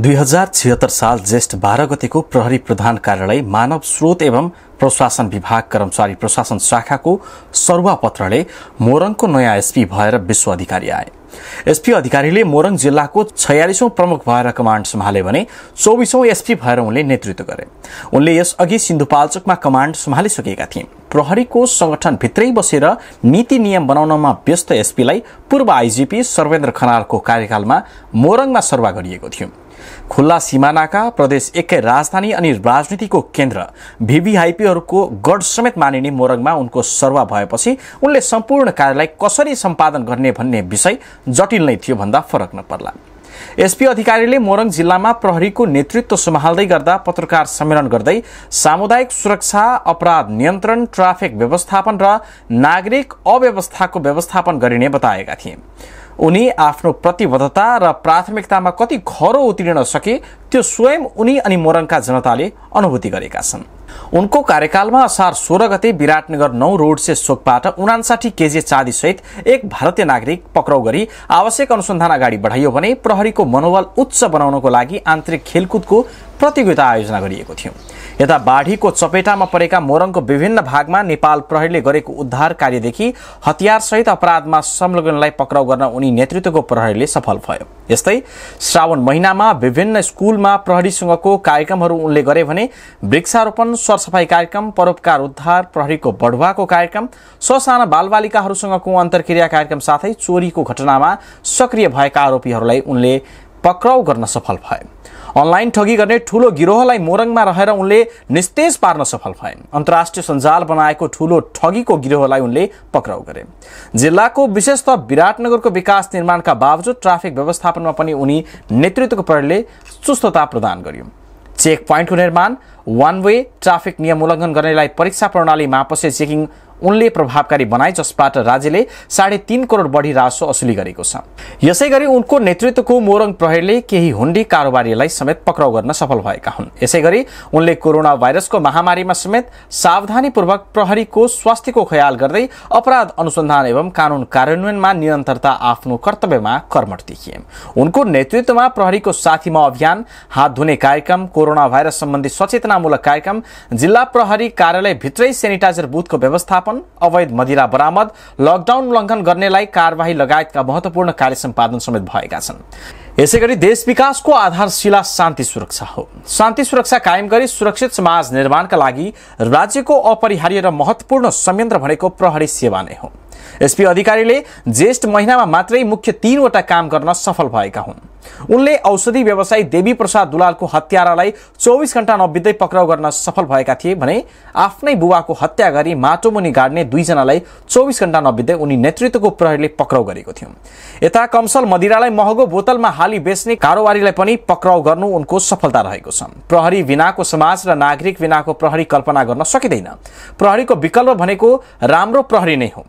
दुई हजार छिहत्तर साल ज्येष्ठ बाह्र गतेको प्रहरी प्रधान कार्यालय मानव स्रोत एवं प्रशासन विभाग कर्मचारी प्रशासन शाखाको सरुवापत्रले मोरङको नयाँ एसपी भएर विश्व अधिकारी आए एसपी अधिकारीले मोरङ जिल्लाको छयालिसौँ प्रमुख भएर कमान्ड सम्हाले भने चौबिसौँ एसपी भएर उनले नेतृत्व गरे उनले यसअघि सिन्धुपाल्चोकमा कमान्ड सम्हालिसकेका थिए प्रहरीको सङ्गठनभित्रै बसेर नीति नियम बनाउनमा व्यस्त एसपीलाई पूर्व आइजिपी सर्वेन्द्र खनालको कार्यकालमा मोरङमा सर्वा गरिएको थियो खुल्ला सिमानाका प्रदेश एकै राजधानी अनि राजनीतिको केन्द्र भिभीआइपीहरूको गढ समेत मानिने मोरङमा उनको सर्वा भएपछि उनले सम्पूर्ण कार्यलाई कसरी सम्पादन गर्ने भन्ने विषय जटिल नै थियो भन्दा फरक नपर्ला एसपी अधिकारीले मोरङ जिल्लामा प्रहरीको नेतृत्व सम्हाल्दै गर्दा पत्रकार सम्मेलन गर्दै सामुदायिक सुरक्षा अपराध नियन्त्रण ट्राफिक व्यवस्थापन र नागरिक अव्यवस्थाको व्यवस्थापन गरिने बताएका थिए उनी आफ्नो प्रतिबद्धता र प्राथमिकतामा कति खरो उत्रिन सके त्यो स्वयं उनी अनि मोरङका जनताले अनुभूति गरेका छन् उनको कार्यकालमा असार सोह्र गते विराटनगर नौ रोड से सोकबाट उनासाठी केजी चाँदीसहित एक भारतीय नागरिक पक्राउ गरी आवश्यक अनुसन्धान अगाडि बढाइयो भने प्रहरीको मनोबल उच्च बनाउनको लागि आन्तरिक खेलकुदको प्रतियोगिता आयोजना गरिएको थियो यता बाढीको चपेटामा परेका मोरङको विभिन्न भागमा नेपाल प्रहरीले गरेको उद्धार कार्यदेखि हतियार सहित अपराधमा संलग्नलाई पक्राउ गर्न उनी नेतृत्वको प्रहरीले सफल भयो यस्तै श्रावण महिनामा विभिन्न स्कुलमा प्रहरीसँगको कार्यक्रमहरू उनले गरे भने वृक्षारोपण सरसफाई कार्यक्रम परोपकार उद्धार प्रहरीको बढुवाको कार्यक्रम ससाना बालबालिकाहरूसँगको अन्तर्क्रिया कार्यक्रम साथै चोरीको घटनामा सक्रिय भएका आरोपीहरूलाई उनले पक्राउ गर्न सफल भए अनलाइन ठगी गर्ने ठुलो गिरोहलाई मोरङमा रहेर उनले निस्तेज पार्न सफल भए अन्तर्राष्ट्रिय सञ्जाल बनाएको ठुलो ठगीको गिरोहलाई उनले पक्राउ गरे जिल्लाको विशेषतः विराटनगरको विकास निर्माणका बावजुद ट्राफिक व्यवस्थापनमा पनि उनी नेतृत्वको प्रहरीले सुस्तता प्रदान गर्यो चेक पोइन्टको निर्माण वान वे ट्राफिक नियम उल्लंघन गर्नेलाई परीक्षा प्रणालीमा पसे चेकिङ उनले प्रभावकारी बनाए जसबाट राज्यले साढे तीन करोड बढी राजस्व असुली गरेको छ यसै गरी उनको नेतृत्वको मोरङ प्रहरीले केही हुन्डी कारोबारीलाई समेत पक्राउ गर्न सफल भएका हुन् यसै गरी उनले कोरोना भाइरसको महामारीमा समेत सावधानीपूर्वक प्रहरीको स्वास्थ्यको ख्याल गर्दै अपराध अनुसन्धान एवं कानून कार्यान्वयनमा निरन्तरता आफ्नो कर्तव्यमा कर्मठ देखिए उनको नेतृत्वमा प्रहरीको साथीमा अभियान हात धुने कार्यक्रम कोरोना भाइरस सम्बन्धी सचेतनामूलक कार्यक्रम जिल्ला प्रहरी कार्यालयभित्रै सेनिटाइजर बुथको व्यवस्था व्यवस्थापन अवैध मदिरा बरामद लकडाउन उल्लङ्घन गर्नेलाई कारवाही लगायतका महत्वपूर्ण कार्य सम्पादन समेत भएका छन् यसै गरी देश विकासको आधारशिला शान्ति सुरक्षा हो शान्ति सुरक्षा कायम गरी सुरक्षित समाज निर्माणका लागि राज्यको अपरिहार्य र महत्वपूर्ण संयन्त्र भनेको प्रहरी सेवा नै हो एसपी अधिकारीले ज्येष्ठ महिनामा मात्रै मुख्य तीनवटा काम गर्न सफल भएका हुन् उनले औषधि व्यवसायी देवी प्रसाद दुलालको हत्यारालाई चौबिस घण्टा नबित्दै पक्राउ गर्न सफल भएका थिए भने आफ्नै बुबाको हत्या गरी माटोमुनि गाड्ने दुईजनालाई चौबिस घण्टा नबित्दै उनी नेतृत्वको प्रहरीले पक्राउ गरेको थियो यता कमसल मदिरालाई महँगो बोतलमा हाली बेच्ने कारोबारीलाई पनि पक्राउ गर्नु उनको सफलता रहेको छ प्रहरी बिनाको समाज र नागरिक बिनाको प्रहरी कल्पना गर्न सकिँदैन प्रहरीको विकल्प भनेको राम्रो प्रहरी नै हो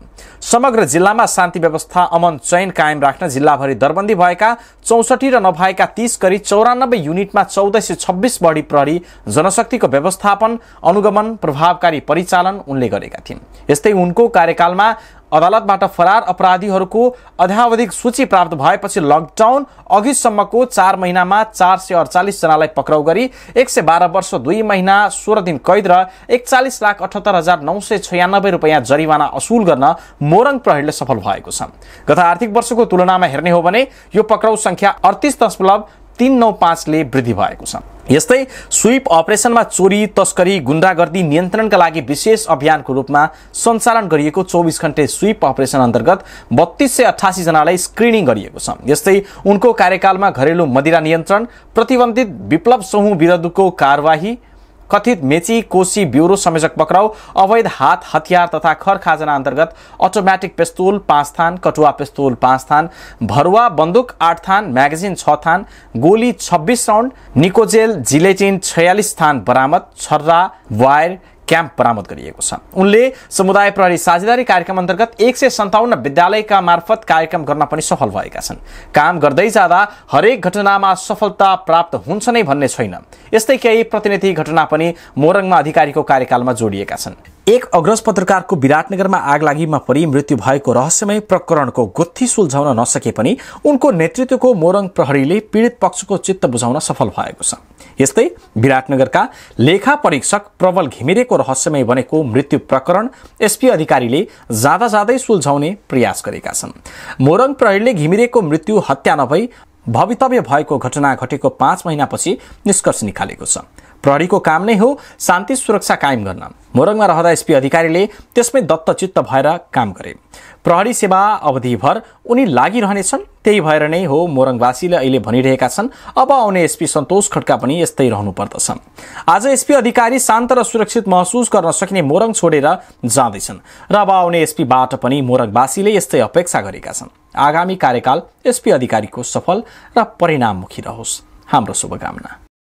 समग्र जिल्लामा शान्ति व्यवस्था अमन चयन कायम राख्न जिल्लाभरि दरबन्दी भएका चौसठी प्रहरी र नभएका तीस करिब चौरानब्बे युनिटमा चौध सय छब्बिस बढी प्रहरी जनशक्तिको व्यवस्थापन अनुगमन प्रभावकारी परिचालन उनले गरेका थिइन् यस्तै उनको कार्यकालमा अदालतबाट फरार अपराधीहरूको अध्यावधिक सूची प्राप्त भएपछि लकडाउन अघिसम्मको चार महिनामा चार सय अडचालिसजनालाई पक्राउ गरी एक सय बाह्र वर्ष दुई महिना सोह्र दिन कैद र एकचालिस लाख अठहत्तर हजार नौ सय छयानब्बे रुपियाँ जरिवाना असुल गर्न मोरङ प्रहरीले सफल भएको छ गत आर्थिक वर्षको तुलनामा हेर्ने हो भने यो पक्राउ सङ्ख्या अडतिस दशमलव तिन नौ पाँचले वृद्धि भएको छ यस्तै स्विप अपरेसनमा चोरी तस्करी गुण्डागर्दी नियन्त्रणका लागि विशेष अभियानको रूपमा सञ्चालन गरिएको चौबिस घण्टे स्विप अपरेसन अन्तर्गत बत्तीस सय जनालाई स्क्रिनिङ गरिएको छ यस्तै उनको कार्यकालमा घरेलु मदिरा नियन्त्रण प्रतिबन्धित विप्लव समूह विरुद्धको कारवाही कथित मेची कोशी ब्युरो संयोजक पक्राउ अवैध हात हतियार तथा खर खाजना अन्तर्गत अटोमेटिक पिस्तुल पाँच थान कटुवा पिस्तुल पाँच थान भरुवा बन्दुक आठ थान म्यागजिन छ थान गोली छब्बिस राउन्ड निकोजेल जिलेटिन छयालिस थान बरामद छर्रा वायर क्याम्प बरामद गरिएको छ उनले समुदाय प्रहरी साझेदारी कार्यक्रम अन्तर्गत एक सय सन्ताउन्न विद्यालयका मार्फत कार्यक्रम गर्न पनि सफल भएका छन् काम गर्दै जाँदा हरेक घटनामा सफलता प्राप्त हुन्छ नै भन्ने छैन यस्तै केही प्रतिनिधि घटना पनि मोरङमा अधिकारीको कार्यकालमा जोडिएका छन् एक अग्रज पत्रकारको विराटनगरमा आगलागीमा परि मृत्यु भएको रहस्यमय प्रकरणको गुत्थी सुल्झाउन नसके पनि उनको नेतृत्वको मोरङ प्रहरीले पीडित पक्षको चित्त बुझाउन सफल भएको छ यस्तै विराटनगरका लेखा परीक्षक प्रबल घिमिरेको रहस्यमय बनेको मृत्यु प्रकरण एसपी अधिकारीले जाँदा जाँदै सुल्झाउने प्रयास गरेका छन् मोरङ प्रहरीले घिमिरेको मृत्यु हत्या नभई भवितव्य भएको घटना घटेको पाँच महिनापछि निष्कर्ष निकालेको छ प्रहरीको काम नै हो शान्ति सुरक्षा कायम गर्न मोरङमा रहँदा एसपी अधिकारीले त्यसमै दत्तचित्त भएर काम गरे प्रहरी सेवा अवधिभर उनी लागिरहनेछन् त्यही भएर नै हो मोरङवासीले अहिले भनिरहेका छन् अब आउने एसपी सन्तोष खड्का पनि यस्तै पर्दछन् आज एसपी अधिकारी शान्त र सुरक्षित महसुस गर्न सकिने मोरङ छोडेर जाँदैछन् र अब आउने एसपीबाट पनि मोरङवासीले यस्तै अपेक्षा गरेका छन् आगामी कार्यकाल एसपी अधिकारीको सफल र परिणाममुखी रहोस् हाम्रो शुभकामना